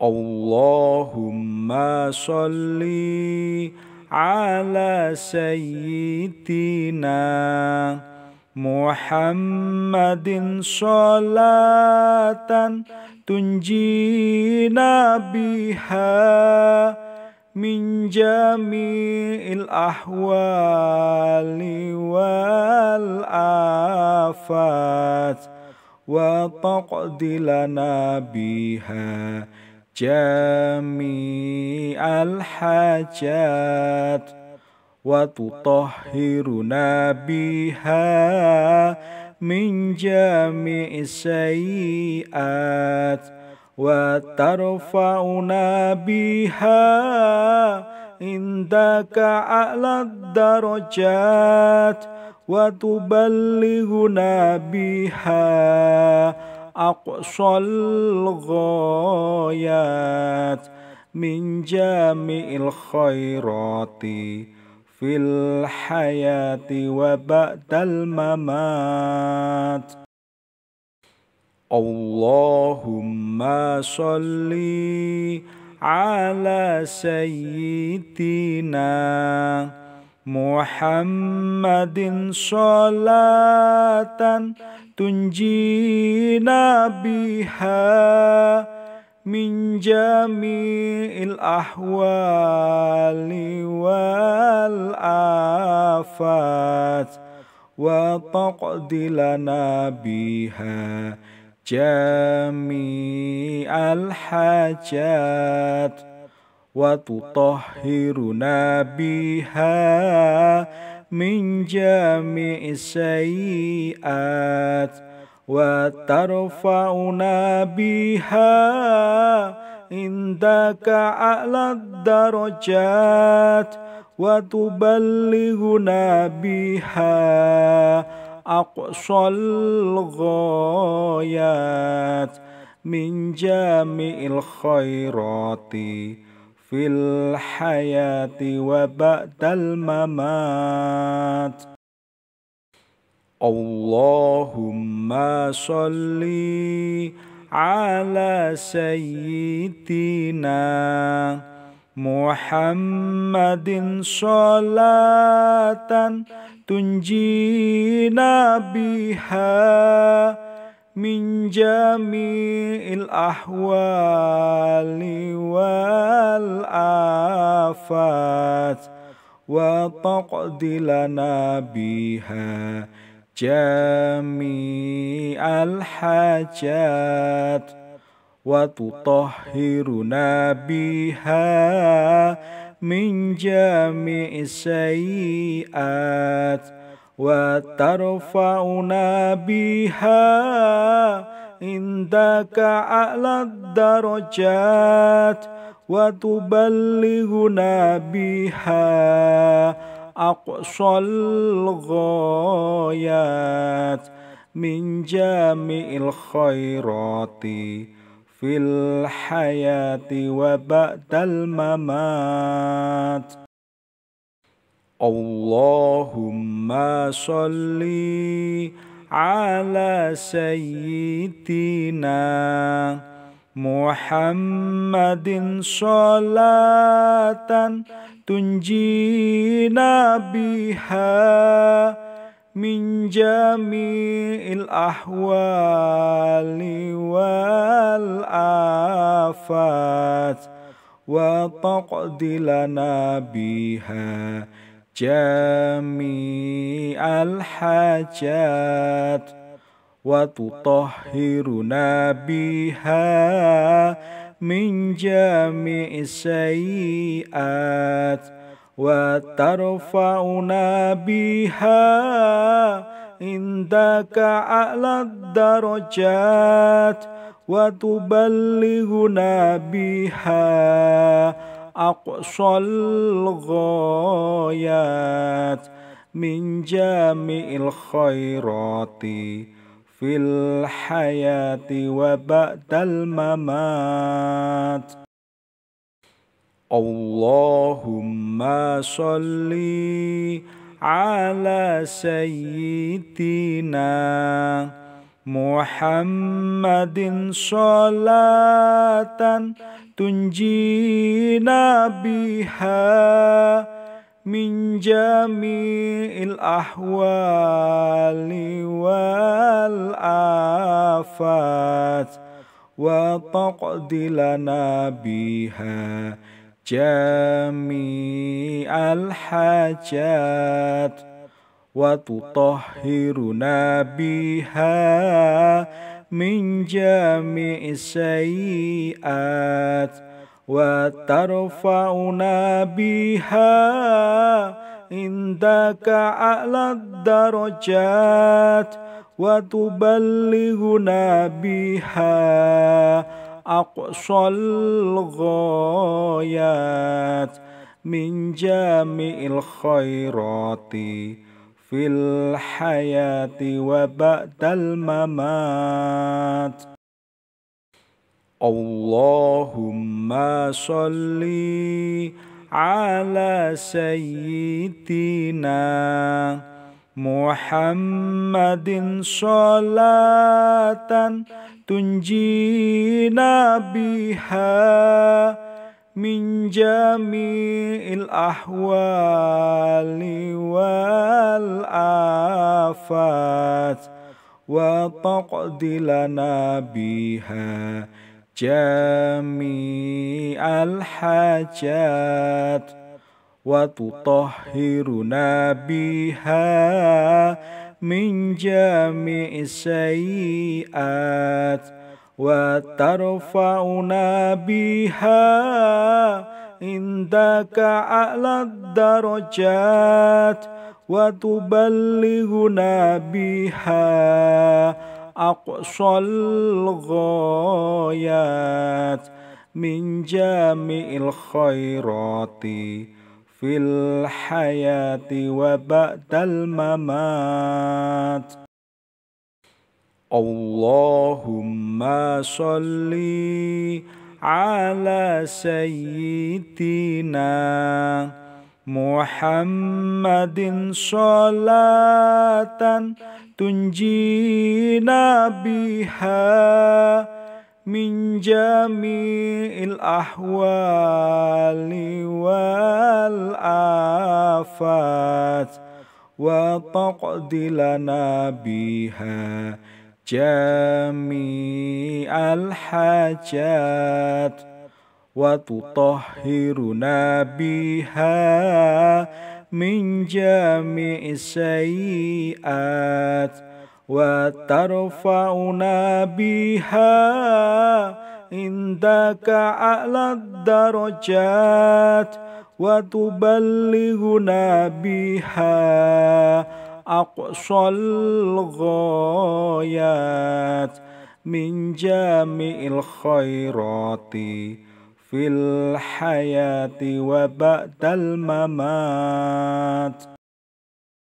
اللهم صل على سيدنا محمد صلاة تنجينا بها من جميع الأحوال والآفات وتقضي لنا بها جميع الحاجات وتطهرنا بها من جميع السيئات وترفعنا بها عندك أعلى الدرجات وتبلغنا بها أقصى الغايات من جامع الخيرات في الحياة وبعد الممات اللهم صلِّ على سيدنا محمد صلاة تنجينا بها من جميع الأحوال والآفات وتقضي لنا بها جميع الحاجات وتطهرنا بها من جميع السيئات وترفعنا بها عندك أعلى الدرجات وتبلغنا بها أقصى الغايات من جميع الخيرات في الحياة وبعد الممات اللهم صل على سيدنا محمد صلاة تنجينا بها من جميع الأحوال والآفات وتقض لنا بها جميع الحاجات وتطهرنا بها من جميع السيئات وترفعنا بها عندك أعلى الدرجات وتبلغنا بها أقصى الغايات من جامع الخيرات في الحياة وبعد الممات اللهم صل على سيدنا محمد صلاة تنجينا بها من جميع الأحوال والآفات وتقضي لنا بها جميع الحاجات وتطهرنا بها من جميع السيئات وترفعنا بها عندك أعلى الدرجات وتبلغنا بها أقصى الغايات من جامع الخيرات في الحياة وبعد الممات اللهم صلِّ على سيدنا محمد صلاة تنجينا بها من جميع الأحوال والآفات وتقضي لنا بها جميع الحاجات وتطهرنا بها من جميع السيئات وترفعنا بها عندك أعلى الدرجات وتبلغنا بها أقصى الغايات من جميع الخيرات في الحياة وبعد الممات اللهم صل على سيدنا محمد صلاة تنجينا بها من جميع الأحوال والآفات وتقض لنا بها جميع الحاجات وتطهرنا بها من جميع السيئات وترفعنا بها عندك أعلى الدرجات وتبلغنا بها أقصى الغايات من جامع الخيرات في الحياة وبعد الممات اللهم صل على سيدنا محمد صلاة تنجينا بها من جميع الأحوال والآفات وتقضي لنا بها جميع الحاجات وتطهرنا بها من جميع السيئات وترفعنا بها عندك أعلى الدرجات وتبلغنا بها أقصى الغايات من جامع الخيرات في الحياة وبعد الممات